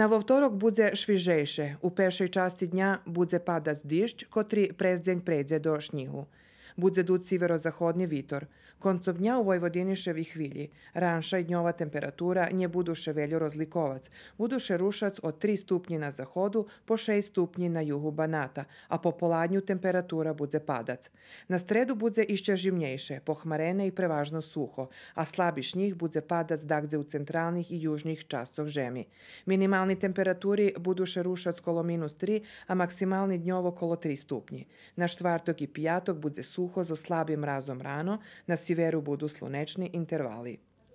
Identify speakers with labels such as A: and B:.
A: Na vovtorok budze švižejše, u pešoj časti dnja budze padac dišć, kotri prezdjeng pređe do šnjihu. Буде дуть сіверо-заходний вітор. Концом дня у Vojvodiniševih хвилі. Ранша і дньова температура не будуше велю розліковаць. Будуше рушаць от 3 ступні на заходу по 6 ступні на югу Баната, а по поладню температура буде падаць. На среду буде іще жимніше, похмарене і переважно сухо, а слабі сніг буде падаць дагдзе у центральних і южних частях жемі. Мінімальні температури будуше рушаць коло мінус 3, а максимальні дньово коло 3 ступні. На штварток і п'яток буде suho za slabim mrazom rano, na siveru budu slunečni intervali.